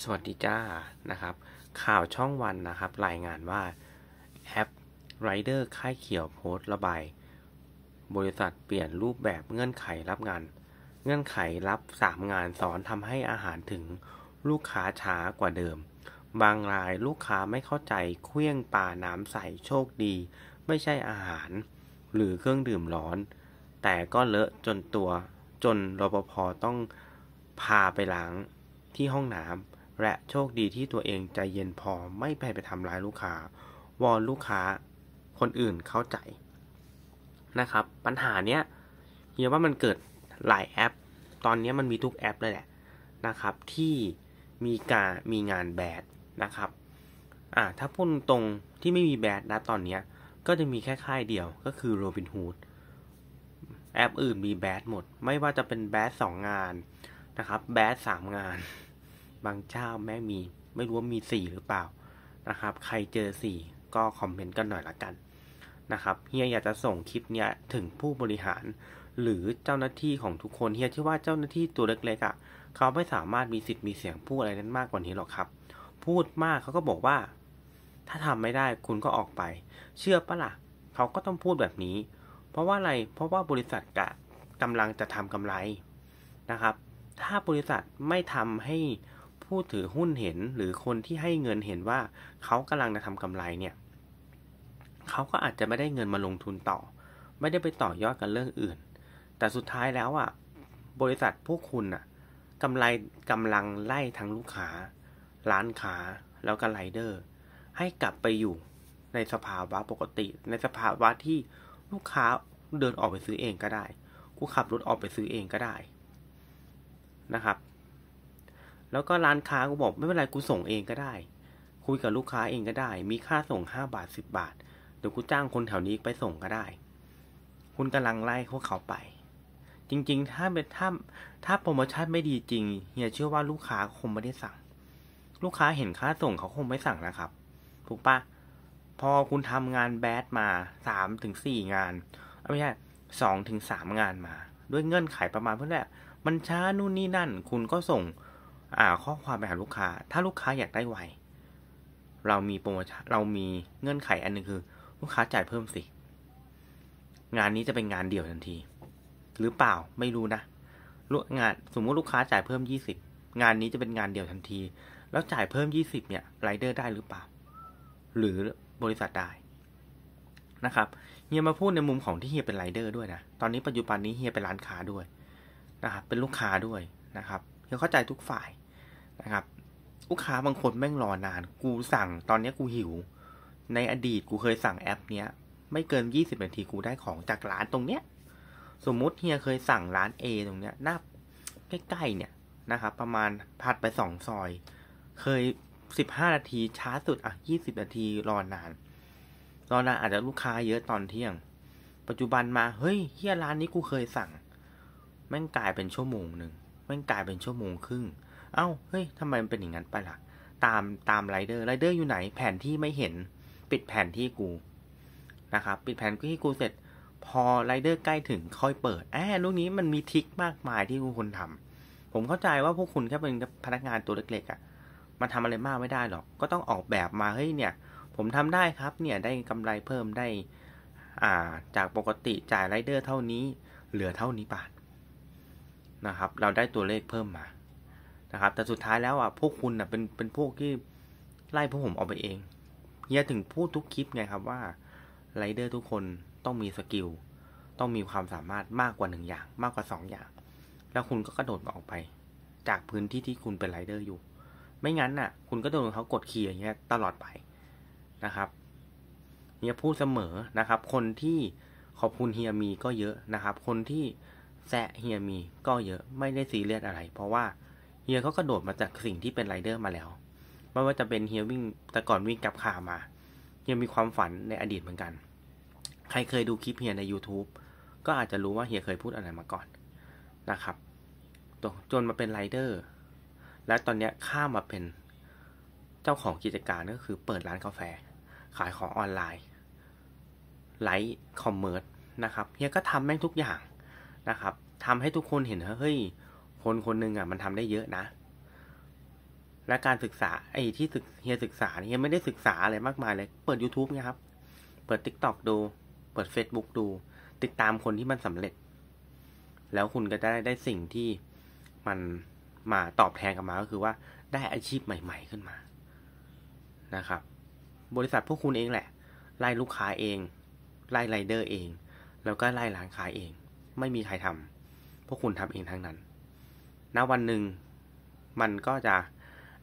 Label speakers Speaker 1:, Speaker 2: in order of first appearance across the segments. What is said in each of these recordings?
Speaker 1: สวัสดีจ้านะครับ ข่าวช่องวันนะครับ รายงานว่าแอปไรเดอร์ ค่ายเขียวโพสต์ระบาย บริษัทเปลี่ยนรูปแบบเงื่อนไขรับงาน เงื่อนไขรับ 3 งานสอนทำให้อาหารถึงลูกค้าช้ากว่าเดิม บางรายลูกค้าไม่เข้าใจเคลื่องปลาน้ำใสโชคดี ไม่ใช่อาหาร หรือเครื่องดื่มร้อน แต่ก็เลอะจนตัวจนรปภต้องพาไปล้างที่ห้องน้ำและโชคดีที่ตัวเองใจเย็นพอไม่ไปไปทำร้ายลูกค้าวอนลูกค้าคนอื่นเข้าใจนะครับปัญหาเนี้ยเฮียว่ามันเกิดหลายแอป ตอนนี้มันมีทุกแอปเลยแหละนะครับที่มีการมีงานแบดนะครับอ่าถ้าพูดตรงที่ไม่มีแบดนะตอนนี้ก็จะมีแค่ค่ายเดียวก็คือ Robin Hood แอปอื่นมีแบดหมดไม่ว่าจะเป็นแบดสองงานนะครับแบดสามงานบางเจ้าแม่มีไม่รู้ว่ามีสี่หรือเปล่านะครับ ใครเจอสี่ก็คอมเมนต์กันหน่อยละกันนะครับเฮียอยากจะส่งคลิปเนี้ยถึงผู้บริหารหรือเจ้าหน้าที่ของทุกคนเฮียที่ว่าเจ้าหน้าที่ตัวเล็กๆอะ่ะเขาไม่สามารถมีสิทธิ์มีเสียงพูดอะไรนั้นมากกว่านี้หรอกครับ พูดมากเขาก็บอกว่า ถ้าทำไม่ได้คุณก็ออกไป เชื่อปะละ่ะเขาก็ต้องพูดแบบนี้ เพราะว่าอะไรเพราะว่าบริษัทกะกำลังจะทำกำไรนะครับ ถ้าบริษัทไม่ทำให้ผู้ถือหุ้นเห็นหรือคนที่ให้เงินเห็นว่าเขากำลังจะทำกำไรเนี่ยเขาก็อาจจะไม่ได้เงินมาลงทุนต่อ ไม่ได้ไปต่อยอดกันเรื่องอื่น แต่สุดท้ายแล้วอ่ะบริษัทพวกคุณอ่ะกำไรกำลังไล่ทั้งลูกค้าร้านค้าแล้วก็ไลเดอร์ ให้กลับไปอยู่ในสภาวะปกติ ในสภาวะที่ลูกค้าเดินออกไปซื้อเองก็ได้กูขับรถออกไปซื้อเองก็ได้นะครับแล้วก็ร้านค้ากูบอกไม่เป็นไรกูส่งเองก็ได้ คุยกับลูกค้าเองก็ได้ มีค่าส่งห้าบาทสิบบาทเดี๋ยวกูจ้างคนแถวนี้ไปส่งก็ได้ คุณกำลังไล่พวกเขาไป จริงๆ ถ้าเป็นถ้าถ้าโปรโมชั่นไม่ดีจริงเฮียเชื่อว่าลูกค้าคงไม่ได้สั่ง ลูกค้าเห็นค่าส่งเขาคงไม่สั่งนะครับถูกปะพอคุณทำงานแบดมาสามถึงสี่งานไม่ใช่สองถึงสามงานมา ด้วยเงื่อนไขประมาณเพื่อนแหละมันช้านู่นนี่นั่น คุณก็ส่งข้อความไปหาลูกค้า ถ้าลูกค้าอยากได้ไว เรามีโปรโมชั่นเรามีเงื่อนไขอันนึงคือ ลูกค้าจ่ายเพิ่มสิ งานนี้จะเป็นงานเดี่ยวทันที หรือเปล่า ไม่รู้นะงานสมมติลูกค้าจ่ายเพิ่มยี่สิบ งานนี้จะเป็นงานเดี่ยวทันที แล้วจ่ายเพิ่มยี่สิบเนี่ยไรเดอร์ได้หรือเปล่า หรือบริษัทได้ นะครับ เฮียมาพูดในมุมของที่เฮียเป็นไรเดอร์ด้วยนะ ตอนนี้ปัจจุบันนี้เฮียเป็นร้านค้าด้วยนะครับ เป็นลูกค้าด้วยนะครับเฮียเข้าใจทุกฝ่ายนะครับ ลูกค้าบางคนแม่งรอนาน กูสั่งตอนนี้กูหิว ในอดีตกูเคยสั่งแอปเนี้ยไม่เกินยี่สิบนาทีกูได้ของจากร้านตรงเนี้ย สมมุติเฮียเคยสั่งร้าน A ตรงเนี้ยหน้าใกล้ๆเนี่ยนะครับประมาณผัดไปสองซอย เคยสิบห้านาทีช้าสุดอ่ะยี่สิบนาทีรอนาน รอนานอาจจะลูกค้าเยอะตอนเที่ยง ปัจจุบันมาเฮ้ยเฮียร้านนี้กูเคยสั่งแม่งกลายเป็นชั่วโมงหนึ่งแม่งกลายเป็นชั่วโมงครึ่งเอา้า เฮ้ยทำไมมันเป็นอย่างนั้น ไปล่ะ ตามตามไรเดอร์ ไรเดอร์อยู่ไหน แผนที่ไม่เห็น ปิดแผนที่กูนะครับ ปิดแผนที่กูเสร็จ พอไรเดอร์ใกล้ถึงค่อยเปิดแอบลูกนี้มันมีทิกมากมายที่คุณคนทำ ผมเข้าใจว่าพวกคุณแค่เป็นพนักงานตัวเล็กๆอะ่ะ มันทำอะไรมากไม่ได้หรอก ก็ต้องออกแบบมา เฮ้ยเนี่ย ผมทำได้ครับ เนี่ยได้กำไรเพิ่มได้อ่าจากปกติจ่ายไรเดอร์เท่านี้ เหลือเท่านี้บาทนะครับ เราได้ตัวเลขเพิ่มมานะครับ แต่สุดท้ายแล้วอ่ะ พวกคุณอ่ะเป็นเป็นพวกที่ไล่พวกผมออกไปเอง เฮียถึงพูดทุกคลิปไงครับว่าไรเดอร์ทุกคนต้องมีสกิล ต้องมีความสามารถมากกว่าหนึ่งอย่าง มากกว่าสองอย่าง แล้วคุณก็กระโดดออกไป จากพื้นที่ที่คุณเป็นไรเดอร์อยู่ ไม่งั้นน่ะ คุณก็โดนเขากดขี่อย่างเงี้ยตลอดไปนะครับ เฮียพูดเสมอนะครับ คนที่ขอบคุณเฮียมีก็เยอะนะครับ คนที่แซะเฮียมีก็เยอะ ไม่ได้ซีเรียสอะไร เพราะว่าเฮียเขากระโดดมาจากสิ่งที่เป็นไรเดอร์มาแล้ว ไม่ว่าจะเป็นเฮียวิ่งแต่ก่อนวิ่งกับขามาเฮียมีความฝันในอดีตเหมือนกัน ใครเคยดูคลิปเฮียใน YouTube ก็อาจจะรู้ว่าเฮียเคยพูดอะไรมาก่อนนะครับ จนมาเป็นไรเดอร์และตอนนี้ข้ามมาเป็นเจ้าของกิจการก็คือเปิดร้านกาแฟ ขายของออนไลน์ไลฟ์คอมเมอร์สนะครับเฮียก็ทำแม่งทุกอย่างนะครับทำให้ทุกคนเห็นว่าเฮ้ยคนคนหนึ่งอ่ะ มันทำได้เยอะนะ และการศึกษาไอ้ที่เฮีย ศึกษาเฮียไม่ได้ศึกษาอะไรมากมาย เลย เปิด youtube นะครับ เปิด tik t o k ดู เปิด facebook ดู ติดตามคนที่มันสำเร็จ แล้วคุณก็ได้ได้สิ่งที่มันมาตอบแทนกลับ มา ก็ คือว่าได้อาชีพใหม่ ๆขึ้นมา นะครับ บริษัทพวกคุณเองแหละ ไล่ลูกค้าเอง ไล่ไรเดอร์เอง แล้วก็ไล่ร้านค้าเอง ไม่มีใครทำ พวกคุณทำเองทั้งนั้นณวันหนึ่งมันก็จะ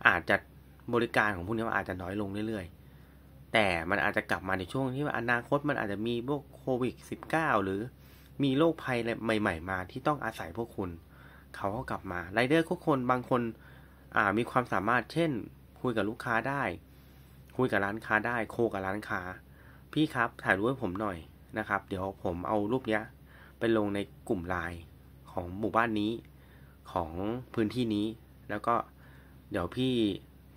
Speaker 1: อาจจะบริการของพวกนี้อาจจะน้อยลงเรื่อยๆแต่มันอาจจะกลับมาในช่วงที่ว่าอนาคตมันอาจจะมีพวกโควิด -19 หรือมีโรคภัยใหม่ ๆ มาที่ต้องอาศัยพวกคุณเขาก็กลับมาไรเดอร์ทุกคนบางคนมีความสามารถเช่น คุยกับลูกค้าได้ คุยกับร้านค้าได้ โคกับร้านค้า พี่ครับถ่ายรูปให้ผมหน่อยนะครับ เดี๋ยวผมเอารูปเนี้ยไปลงในกลุ่มไลน์ของหมู่บ้านนี้ของพื้นที่นี้ แล้วก็เดี๋ยวพี่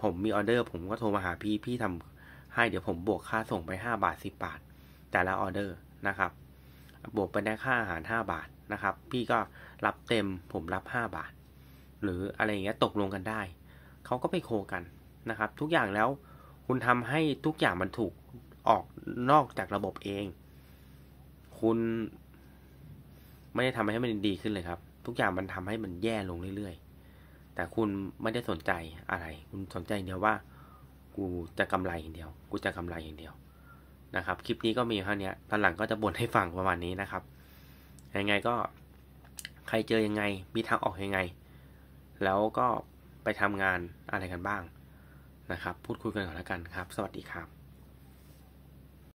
Speaker 1: ผมมีออเดอร์ ผมก็โทรมาหาพี่ พี่ทำให้เดี๋ยวผมบวกค่าส่งไป 5 บาท 10 บาท แต่ละออเดอร์นะครับบวกไปได้ค่าอาหาร 5 บาทนะครับ พี่ก็รับเต็มผมรับ 5 บาท หรืออะไรอย่างเงี้ยตกลงกันได้ เขาก็ไปโคกันนะครับ ทุกอย่างแล้วคุณทำให้ทุกอย่างมันถูกออกนอกจากระบบเอง คุณไม่ได้ทำให้มันดีขึ้นเลยครับทุกอย่างมันทำให้มันแย่ลงเรื่อยๆ แต่คุณไม่ได้สนใจอะไร คุณสนใจอย่างเดียวว่ากูจะกำไรอย่างเดียว กูจะกำไรอย่างเดียวนะครับ คลิปนี้ก็มีเท่านี้ตอนหลังก็จะบ่นให้ฟังประมาณนี้นะครับ ยังไงก็ใครเจอยังไง มีทางออกยังไง แล้วก็ไปทำงานอะไรกันบ้างนะครับ พูดคุยกันก่อนแล้วกันครับ สวัสดีครับ